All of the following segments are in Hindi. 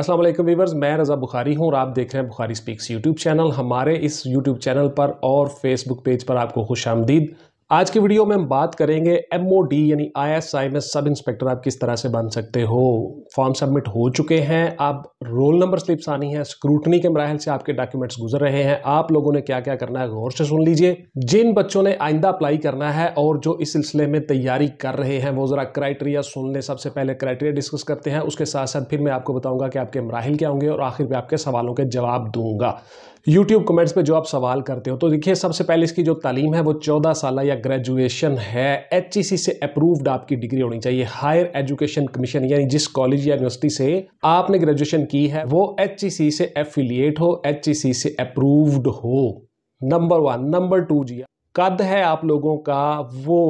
अस्सलाम वालेकुम वीवर्स मैं रज़ा बुखारी हूँ और आप देख रहे हैं बुखारी स्पीक्स यूट्यूब चैनल हमारे इस यूट्यूब चैनल पर और फेसबुक पेज पर आपको खुश आमदीद आज की वीडियो में हम बात करेंगे एम यानी आई में सब इंस्पेक्टर आप किस तरह से बन सकते हो फॉर्म सबमिट हो चुके हैं आप रोल नंबर स्लिप्स आनी है स्क्रूटनी के मराहल से आपके डॉक्यूमेंट्स गुजर रहे हैं आप लोगों ने क्या क्या करना है गौर से सुन लीजिए जिन बच्चों ने आइंदा अप्लाई करना है और जो इस सिलसिले में तैयारी कर रहे हैं वो ज़रा क्राइटेरिया सुन लें सबसे पहले क्राइटेरिया डिस्कस करते हैं उसके साथ साथ फिर मैं आपको बताऊँगा कि आपके मराहल क्या होंगे और आखिर में आपके सवालों के जवाब दूंगा यूट्यूब कमेंट्स पे जो आप सवाल करते हो तो देखिए सबसे पहले इसकी जो तालीम है वो चौदह साल या ग्रेजुएशन है एच से अप्रूव्ड आपकी डिग्री होनी चाहिए हायर एजुकेशन कमीशन यानी जिस कॉलेज या यूनिवर्सिटी से आपने ग्रेजुएशन की है वो एच से एफिलिएट हो एच से अप्रूव्ड हो नंबर वन नंबर टू जी कद है आप लोगों का वो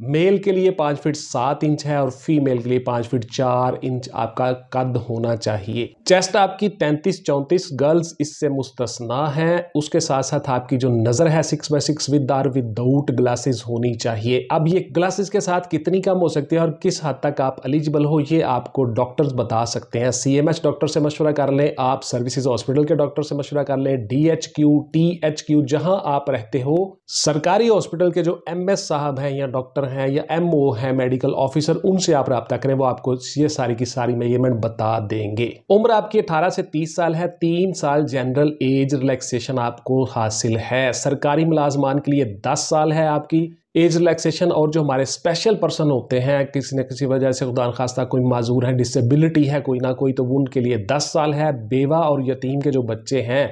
मेल के लिए पाँच फीट सात इंच है और फीमेल के लिए पाँच फीट चार इंच आपका कद होना चाहिए चेस्ट आपकी तैंतीस चौंतीस गर्ल्स इससे मुस्तना है उसके साथ साथ आपकी जो नज़र है six by six with or without glasses होनी चाहिए अब ये ग्लासेस के साथ कितनी कम हो सकती है और किस हद तक आप एलिजिबल हो ये आपको डॉक्टर्स बता सकते हैं सी डॉक्टर से मशवरा कर लें आप सर्विसेज हॉस्पिटल के डॉक्टर से मशवरा कर लें D H Q T H Q जहाँ आप रहते हो सरकारी हॉस्पिटल के जो एम साहब हैं या डॉक्टर है या एम है मेडिकल ऑफिसर उनसे आप रबता करें वो आपको ये सारी की सारी मेजरमेंट बता देंगे उम्र आपकी अठारह से तीस साल है तीन साल जनरल एज रिलैक्सेशन आपको हासिल है सरकारी मुलाजमान के लिए दस साल है आपकी एज रिलैक्सेशन और जो हमारे स्पेशल पर्सन होते हैं किसी न किसी वजह से खुदा खास्ता कोई माजूर है डिसेबिलिटी है कोई ना कोई तो उनके लिए दस साल है बेवा और यतीम के जो बच्चे हैं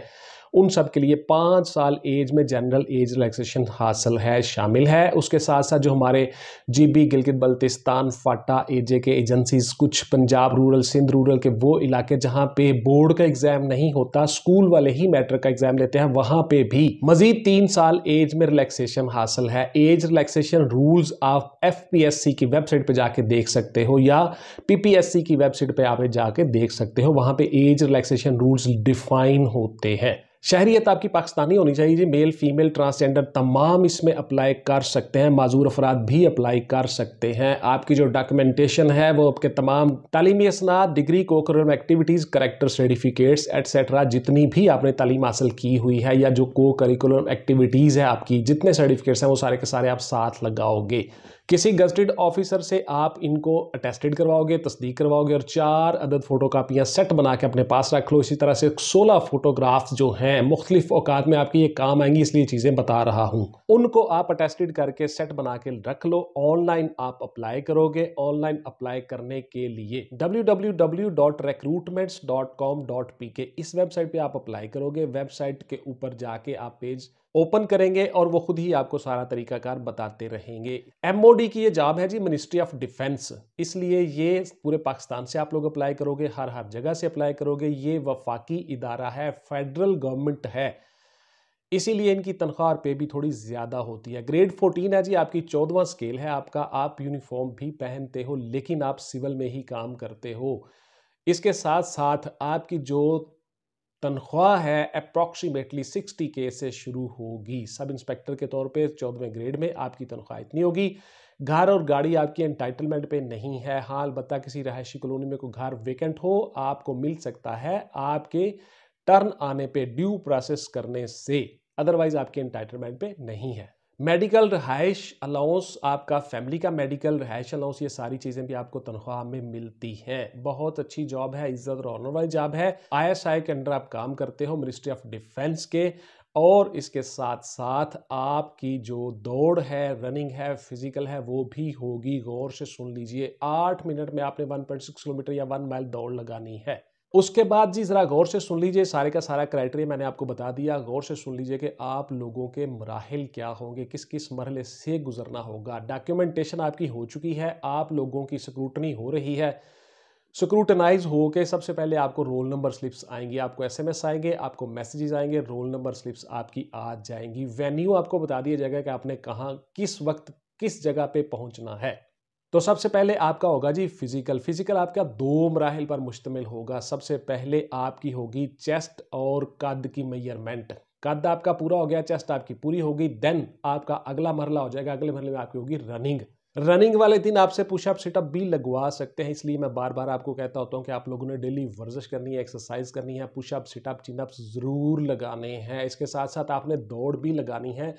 उन सब के लिए पाँच साल एज में जनरल एज रिलैक्सेशन हासिल है शामिल है उसके साथ साथ जो हमारे G B Gilgit Baltistan FATA A J K agencies कुछ पंजाब रूरल सिंध रूरल के वो इलाके जहाँ पे बोर्ड का एग्ज़ाम नहीं होता स्कूल वाले ही मैट्रिक का एग्ज़ाम लेते हैं वहाँ पे भी मजीद तीन साल एज में रिलैक्सेशन हासिल है एज रिलैक्सेशन रूल्स आप एफ पी एस सी की वेबसाइट पर जाके देख सकते हो या पी पी एस सी की वेबसाइट पर आप जाके देख सकते हो वहाँ पर एज रिलैक्सेशन रूल्स डिफाइन होते हैं शहरीत आपकी पाकिस्तानी होनी चाहिए जी मेल फीमेल ट्रांसजेंडर तमाम इसमें अप्लाई कर सकते हैं माजूर अफराद भी अप्लाई कर सकते हैं आपकी जो डॉक्यूमेंटेशन है वो आपके तमाम तालीमी असनाद degree cocurricular activities character certificates etcetera जितनी भी आपने तालीम हासिल की हुई है या जो को करिकुलम एक्टिविटीज़ है आपकी जितने सर्टिफिकेट्स हैं वो सारे के सारे आप साथ लगाओगे किसी गजटेड ऑफिसर से आप इनको अटेस्टेड करवाओगे तस्दीक करवाओगे और चार अदद फ़ोटो कापियाँ सेट बना के अपने पास रख लो इसी तरह से सोलह फ़ोटोग्राफ्स जो हैं मुख्तलिफ अवकात में आपकी ये काम आएंगी इसलिए चीज़ें बता रहा हूँ उनको आप अटेस्टेड करके सेट बना के रख लो ऑनलाइन आप अप्लाई करोगे ऑनलाइन अप्लाई करने के लिए डब्ल्यू इस वेबसाइट पर आप अप्लाई करोगे वेबसाइट के ऊपर जाके आप पेज ओपन करेंगे और वो खुद ही आपको सारा तरीकाकार बताते रहेंगे एमओडी की ये जॉब है जी मिनिस्ट्री ऑफ डिफेंस इसलिए ये पूरे पाकिस्तान से आप लोग अप्लाई करोगे हर हर जगह से अप्लाई करोगे ये वफाकी इदारा है फेडरल गवर्नमेंट है इसीलिए इनकी तनख्वाह और पे भी थोड़ी ज़्यादा होती है ग्रेड 14 है जी आपकी चौदवा स्केल है आपका आप यूनिफॉर्म भी पहनते हो लेकिन आप सिविल में ही काम करते हो इसके साथ साथ आपकी जो तनख्वाह है अप्रॉक्सीमेटली सिक्सटी के से शुरू होगी सब इंस्पेक्टर के तौर पे चौदहवें ग्रेड में आपकी तनख्वाह इतनी होगी घर और गाड़ी आपकी एंटाइटलमेंट पे नहीं है हाँ बता किसी रहायशी कॉलोनी में कोई घर वेकेंट हो आपको मिल सकता है आपके टर्न आने पे ड्यू प्रोसेस करने से अदरवाइज आपके एंटाइटलमेंट पे नहीं है मेडिकल रहायश अलाउंस आपका फैमिली का मेडिकल रहायश अलाउंस ये सारी चीज़ें भी आपको तनख्वाह में मिलती हैं बहुत अच्छी जॉब है इज्जत और ऑनर वाली जॉब है आईएसआई के अंडर आप काम करते हो मिनिस्ट्री ऑफ डिफेंस के और इसके साथ साथ आपकी जो दौड़ है रनिंग है फिजिकल है वो भी होगी गौर से सुन लीजिए आठ मिनट में आपने सिक्स किलोमीटर या वन माइल दौड़ लगानी है उसके बाद जी ज़रा गौर से सुन लीजिए सारे का सारा क्राइटेरिया मैंने आपको बता दिया गौर से सुन लीजिए कि आप लोगों के मराहल क्या होंगे किस किस मरहले से गुजरना होगा डॉक्यूमेंटेशन आपकी हो चुकी है आप लोगों की स्क्रूटनी हो रही है स्क्रूटनाइज होकर सबसे पहले आपको रोल नंबर स्लिप्स आएंगी आपको एसएमएस आएंगे आपको मैसेजेस आएंगे रोल नंबर स्लिप्स आपकी आ जाएंगी वेन्यू आपको बता दिया जाएगा कि आपने कहाँ किस वक्त किस जगह पे पहुंचना है तो सबसे पहले आपका होगा जी फिजिकल फिजिकल आपका दो मराहल पर मुश्तमिल होगा सबसे पहले आपकी होगी चेस्ट और कद की मैयरमेंट कद आपका पूरा हो गया चेस्ट आपकी पूरी होगी देन आपका अगला मरला हो जाएगा अगले मरले में आपकी होगी रनिंग रनिंग वाले दिन आपसे पुशअप सिटअप भी लगवा सकते हैं इसलिए मैं बार बार आपको कहता होता हूँ कि आप लोगों ने डेली वर्जिश करनी है एक्सरसाइज करनी है पुशअप सिटअप चिनअप ज़रूर लगाने हैं इसके साथ साथ आपने दौड़ भी लगानी है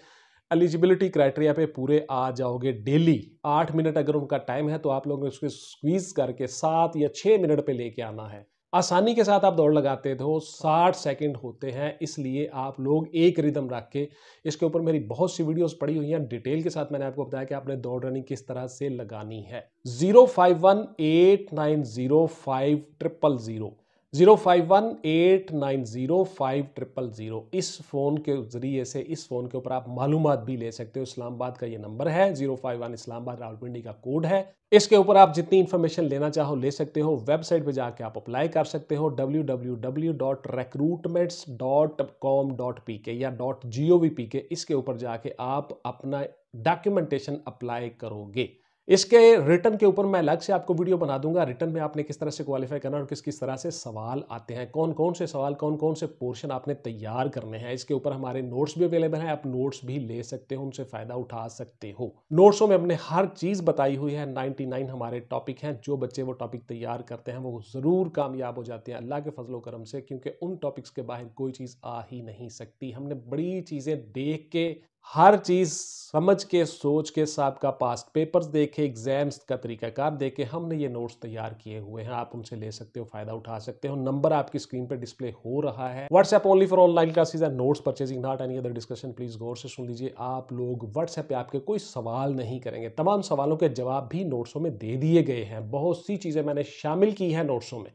एलिजिबिलिटी क्राइटेरिया पे पूरे आ जाओगे डेली आठ मिनट अगर उनका टाइम है तो आप लोगों ने उसको स्क्वीज करके सात या छः मिनट पे लेके आना है आसानी के साथ आप दौड़ लगाते हो तो साठ सेकंड होते हैं इसलिए आप लोग एक रिदम रख के इसके ऊपर मेरी बहुत सी वीडियोस पड़ी हुई हैं डिटेल के साथ मैंने आपको बताया कि आपने दौड़ रनिंग किस तरह से लगानी है zero five one eight nine zero five triple zero zero five one eight nine zero five triple zero इस फ़ोन के ज़रिए से इस फ़ोन के ऊपर आप मालूम भी ले सकते हो इस्लामाबाद का ये नंबर है zero five one Islamabad Rawalpindi का कोड है इसके ऊपर आप जितनी इन्फॉर्मेशन लेना चाहो ले सकते हो वेबसाइट पे जाके आप अप्लाई कर सकते हो W W W dot recruitments dot com dot P K या dot G O V P K इसके ऊपर जाके आप अपना डॉक्यूमेंटेशन अप्लाई करोगे इसके रिटर्न के ऊपर मैं अलग से आपको वीडियो बना दूंगा रिटर्न में आपने किस तरह से क्वालिफाई करना और किस किस तरह से सवाल आते हैं कौन कौन से सवाल कौन कौन से पोर्शन आपने तैयार करने हैं इसके ऊपर हमारे नोट्स भी अवेलेबल हैं आप नोट्स भी ले सकते हो उनसे फ़ायदा उठा सकते हो नोट्सों में हमने हर चीज़ बताई हुई है नाइन्टी हमारे टॉपिक हैं जो बच्चे वो टॉपिक तैयार करते हैं वो ज़रूर कामयाब हो जाते हैं अल्लाह के फजलो करम से क्योंकि उन टॉपिक्स के बाहर कोई चीज़ आ ही नहीं सकती हमने बड़ी चीज़ें देख के हर चीज़ समझ के सोच के साथ का पास्ट पेपर्स देखे एग्जाम्स का तरीकाकार देखे हमने ये नोट्स तैयार किए हुए हैं आप उनसे ले सकते हो फायदा उठा सकते हो नंबर आपकी स्क्रीन पर डिस्प्ले हो रहा है WhatsApp only for online classes and notes purchasing not any other discussion please गौर से सुन लीजिए आप लोग व्हाट्सएप पे आपके कोई सवाल नहीं करेंगे तमाम सवालों के जवाब भी नोट्सों में दे दिए गए हैं बहुत सी चीज़ें मैंने शामिल की है नोट्सों में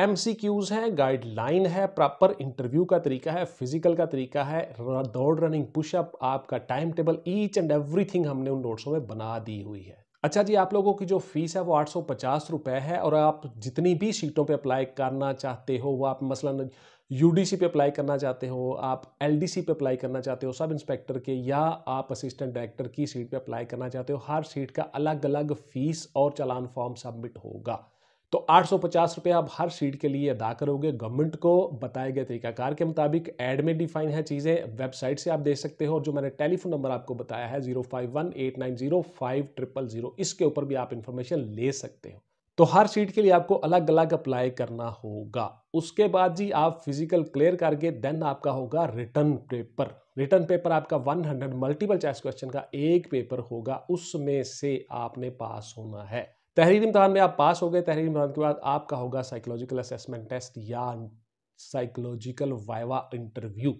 एम सी क्यूज़ हैं गाइडलाइन है प्रॉपर इंटरव्यू का तरीका है फिजिकल का तरीका है दौड़ रनिंग पुशअप आपका time table each and everything हमने उन नोट्सों में बना दी हुई है अच्छा जी आप लोगों की जो फीस है वो आठ सौ पचास रुपए है और आप जितनी भी सीटों पे अप्लाई करना चाहते हो वो आप मसलन यूडीसी पे अप्लाई करना चाहते हो आप एलडीसी पे अप्लाई करना चाहते हो सब इंस्पेक्टर के या आप असिस्टेंट डायरेक्टर की सीट पे अप्लाई करना चाहते हो हर सीट का अलग अलग फीस और चालान फॉर्म सबमिट होगा तो आठ सौ आप हर सीट के लिए अदा करोगे गवर्नमेंट को बताए गए तरीकाकार के मुताबिक एड में डिफाइन है चीज़ें वेबसाइट से आप देख सकते हो और जो मैंने टेलीफोन नंबर आपको बताया है zero five one eight nine zero five triple zero इसके ऊपर भी आप इन्फॉर्मेशन ले सकते हो तो हर सीट के लिए आपको अलग अलग अप्लाई करना होगा उसके बाद जी आप फिजिकल क्लियर करके देन आपका होगा रिटर्न पेपर रिटर्न पेपर आपका 100 मल्टीपल चॉइस क्वेश्चन का एक पेपर होगा उसमें से आपने पास होना है तहरीर इम्तहान में आप पास हो गए तहरीर इम्तहान के बाद आपका होगा साइकोलॉजिकल असेसमेंट टेस्ट या साइकोलॉजिकल वाइवा इंटरव्यू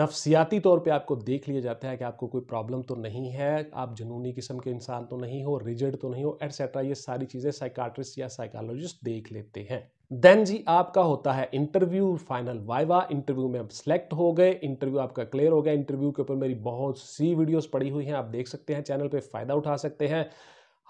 नफसियाती तौर पे आपको देख लिया जाता है कि आपको कोई प्रॉब्लम तो नहीं है आप जुनूनी किस्म के इंसान तो नहीं हो रिजिड तो नहीं हो एटसेट्रा ये सारी चीज़ें साइकाट्रिस्ट या साइकोलॉजिस्ट देख लेते हैं देन जी आपका होता है इंटरव्यू फाइनल वाइवा इंटरव्यू में आप सेलेक्ट हो गए इंटरव्यू आपका क्लियर हो गया इंटरव्यू के ऊपर मेरी बहुत सी वीडियोस पड़ी हुई हैं आप देख सकते हैं चैनल पे फ़ायदा उठा सकते हैं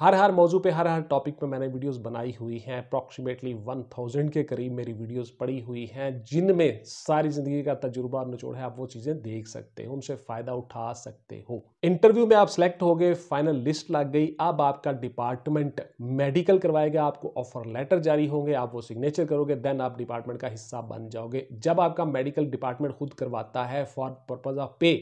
हर हर मौजू पे हर हर टॉपिक पे मैंने वीडियोस बनाई हुई हैं अप्रॉक्सीमेटली 1000 के करीब मेरी वीडियोस पड़ी हुई हैं जिनमें सारी ज़िंदगी का तजुर्बा और निचोड़ है आप वो चीज़ें देख सकते हो उनसे फ़ायदा उठा सकते हो इंटरव्यू में आप सेलेक्ट हो गए फाइनल लिस्ट लग गई अब आपका डिपार्टमेंट मेडिकल करवाएगा आपको ऑफर लेटर जारी होंगे आप वो सिग्नेचर करोगे देन आप डिपार्टमेंट का हिस्सा बन जाओगे जब आपका मेडिकल डिपार्टमेंट खुद करवाता है फॉर पर्पज़ ऑफ पे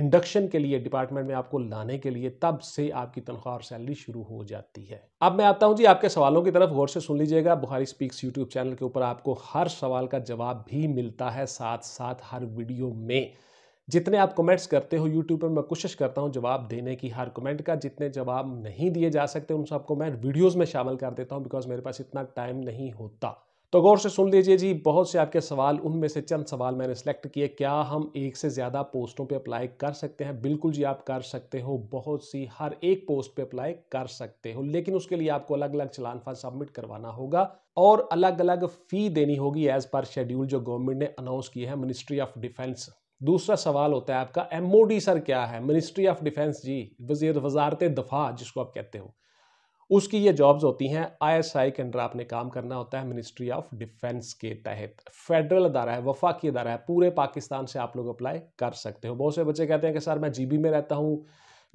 इंडक्शन के लिए डिपार्टमेंट में आपको लाने के लिए तब से आपकी तनख्वाह और सैलरी शुरू हो जाती है अब मैं आता हूं जी आपके सवालों की तरफ गौर से सुन लीजिएगा बुहारी स्पीक्स यूट्यूब चैनल के ऊपर आपको हर सवाल का जवाब भी मिलता है साथ साथ हर वीडियो में जितने आप कमेंट्स करते हो यूट्यूब पर मैं कोशिश करता हूँ जवाब देने की हर कमेंट का जितने जवाब नहीं दिए जा सकते उन सबको मैं वीडियोज़ में शामिल कर देता हूँ बिकॉज मेरे पास इतना टाइम नहीं होता तो गौर से सुन लीजिए जी बहुत से आपके सवाल उनमें से चंद सवाल मैंने सेलेक्ट किए क्या हम एक से ज़्यादा पोस्टों पे अप्लाई कर सकते हैं बिल्कुल जी आप कर सकते हो बहुत सी हर एक पोस्ट पे अप्लाई कर सकते हो लेकिन उसके लिए आपको अलग अलग चलान फा सबमिट करवाना होगा और अलग अलग फ़ी देनी होगी एज़ पर शेड्यूल जो गवर्नमेंट ने अनाउंस किया है मिनिस्ट्री ऑफ डिफेंस दूसरा सवाल होता है आपका एम सर क्या है मिनिस्ट्री ऑफ डिफेंस जी वजीर वजारत दफा जिसको आप कहते हो उसकी ये जॉब्स होती हैं आईएसआई के अंडर आपने काम करना होता है मिनिस्ट्री ऑफ डिफेंस के तहत फेडरल अदारा है वफाकी अदारा है पूरे पाकिस्तान से आप लोग अप्लाई कर सकते हो बहुत से बच्चे कहते हैं कि सर मैं जीबी में रहता हूँ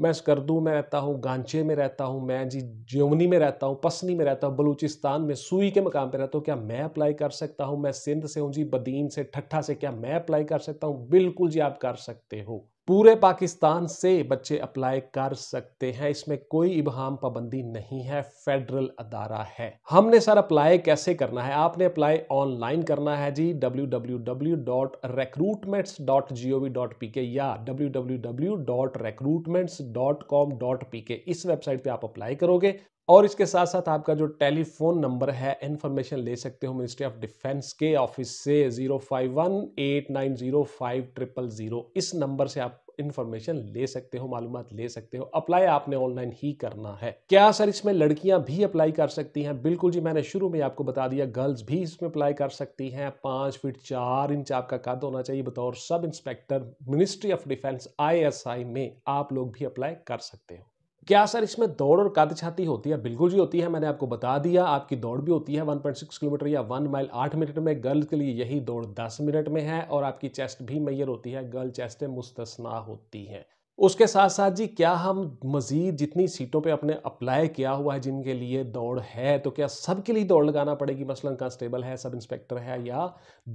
मैं स्कर्दू में रहता हूँ गांचे में रहता हूँ मैं जी ज्योमनी में रहता हूँ पसनी में रहता हूँ बलूचिस्तान में सुई के मकाम पर रहता हूँ क्या मैं अप्लाई कर सकता हूँ मैं सिंध से हूँ जी बदीन से ठट्ठा से क्या मैं अप्लाई कर सकता हूँ बिल्कुल जी आप कर सकते हो पूरे पाकिस्तान से बच्चे अप्लाई कर सकते हैं इसमें कोई इबहम पाबंदी नहीं है फेडरल अदारा है हमने सर अप्लाई कैसे करना है आपने अप्लाई ऑनलाइन करना है जी www.recruitments.gov.pk या www.recruitments.com.pk इस वेबसाइट पे आप अप्लाई करोगे और इसके साथ साथ आपका जो टेलीफोन नंबर है इन्फॉर्मेशन ले सकते हो मिनिस्ट्री ऑफ डिफेंस के ऑफिस से zero five one eight nine zero five triple zero इस नंबर से आप इन्फॉर्मेशन ले सकते हो मालूम ले सकते हो अप्लाई आपने ऑनलाइन ही करना है क्या सर इसमें लड़कियां भी अप्लाई कर सकती हैं बिल्कुल जी मैंने शुरू में आपको बता दिया गर्ल्स भी इसमें अप्लाई कर सकती हैं पांच फीट चार इंच आपका कद होना चाहिए बतौर sub inspector ministry of defence आई में आप लोग भी अप्लाई कर सकते हो क्या सर इसमें दौड़ और काद छाती होती है बिल्कुल जी होती है मैंने आपको बता दिया आपकी दौड़ भी होती है 1.6 किलोमीटर या 1 माइल 8 मिनट में गर्ल के लिए यही दौड़ 10 मिनट में है और आपकी चेस्ट भी मैयर होती है गर्ल चेस्टें मुस्तना होती हैं उसके साथ साथ जी क्या हम मज़ीद जितनी सीटों पे अपने अप्लाई किया हुआ है जिनके लिए दौड़ है तो क्या सब के लिए दौड़ लगाना पड़ेगी मसलन कांस्टेबल है सब इंस्पेक्टर है या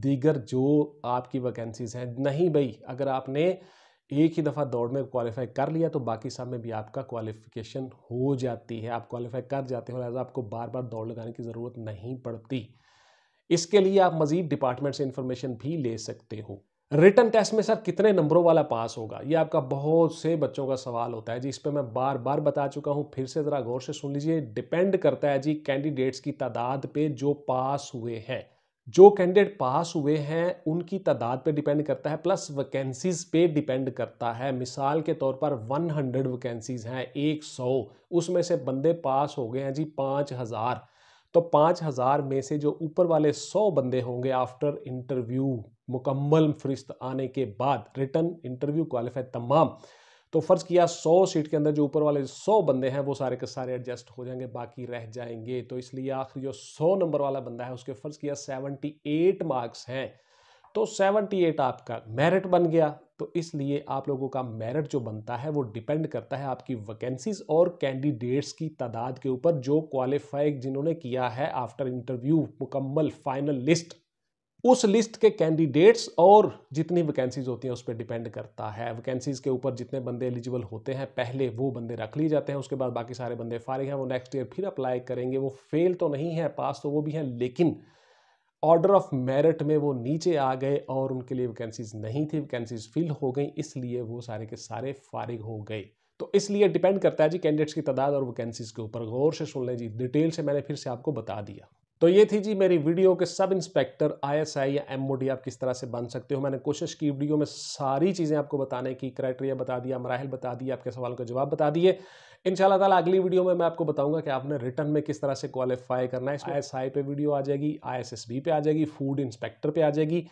दीगर जो आपकी वैकेंसीज़ हैं नहीं भाई अगर आपने एक ही दफ़ा दौड़ में क्वालिफाई कर लिया तो बाकी सब में भी आपका क्वालिफिकेशन हो जाती है आप क्वालिफाई कर जाते हो लिहाजा आपको बार बार दौड़ लगाने की ज़रूरत नहीं पड़ती इसके लिए आप मज़ीद डिपार्टमेंट से इन्फॉर्मेशन भी ले सकते हो रिटर्न टेस्ट में सर कितने नंबरों वाला पास होगा ये आपका बहुत से बच्चों का सवाल होता है जी इस पर मैं बार बार बता चुका हूँ फिर से ज़रा गौर से सुन लीजिए डिपेंड करता है जी कैंडिडेट्स की तादाद पे जो पास हुए हैं जो कैंडिडेट पास हुए हैं उनकी तादाद पे डिपेंड करता है प्लस वैकेंसीज पे डिपेंड करता है मिसाल के तौर पर 100 वैकेंसीज हैं 100 उसमें से बंदे पास हो गए हैं जी 5000 तो 5000 में से जो ऊपर वाले 100 बंदे होंगे आफ्टर इंटरव्यू मुकम्मल फरिश्त आने के बाद रिटर्न इंटरव्यू क्वालिफाई तमाम तो फ़र्ज़ किया सौ सीट के अंदर जो ऊपर वाले सौ बंदे हैं वो सारे के सारे एडजस्ट हो जाएंगे बाकी रह जाएंगे तो इसलिए आखिर जो सौ नंबर वाला बंदा है उसके फ़र्ज़ किया सेवेंटी एट मार्क्स हैं तो सेवनटी एट आपका मेरिट बन गया तो इसलिए आप लोगों का मेरिट जो बनता है वो डिपेंड करता है आपकी वैकेंसीज और कैंडिडेट्स की तादाद के ऊपर जो क्वालिफाई जिन्होंने किया है आफ्टर इंटरव्यू मुकम्मल फाइनल लिस्ट उस लिस्ट के कैंडिडेट्स और जितनी वैकेंसीज होती हैं उस पर डिपेंड करता है वैकेंसीज के ऊपर जितने बंदे एलिजिबल होते हैं पहले वो बंदे रख लिए जाते हैं उसके बाद बाकी सारे बंदे फारिग हैं वो नेक्स्ट ईयर फिर अप्लाई करेंगे वो फेल तो नहीं है पास तो वो भी हैं लेकिन ऑर्डर ऑफ मेरिट में वो नीचे आ गए और उनके लिए वैकेंसीज नहीं थी वैकेंसीज फिल हो गई इसलिए वो सारे के सारे फारिग हो गए तो इसलिए डिपेंड करता है जी कैंडिडेट्स की तादाद और वैकेंसीज के ऊपर गौर से सुन लें जी डिटेल से मैंने फिर से आपको बता दिया तो ये थी जी मेरी वीडियो के सब इंस्पेक्टर आईएसआई या एमओडी आप किस तरह से बन सकते हो मैंने कोशिश की वीडियो में सारी चीज़ें आपको बताने की क्राइटेरिया बता दिया मराहल बता दिए आपके सवाल का जवाब बता दिए इन ताला अगली वीडियो में मैं आपको बताऊंगा कि आपने रिटर्न में किस तरह से क्वालिफाई करना है आई एस आई वीडियो आ जाएगी आई पे आ जाएगी फूड इंस्पेक्टर पर आ जाएगी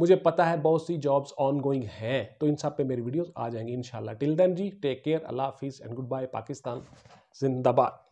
मुझे पता है बहुत सी जॉब्स ऑन गोइंग हैं तो इन सब पे मेरी वीडियोज़ आ जाएंगी शाला टिल देन जी टेक केयर अल्लाह हाफिज़ एंड गुड बाय पाकिस्तान जिंदाबाद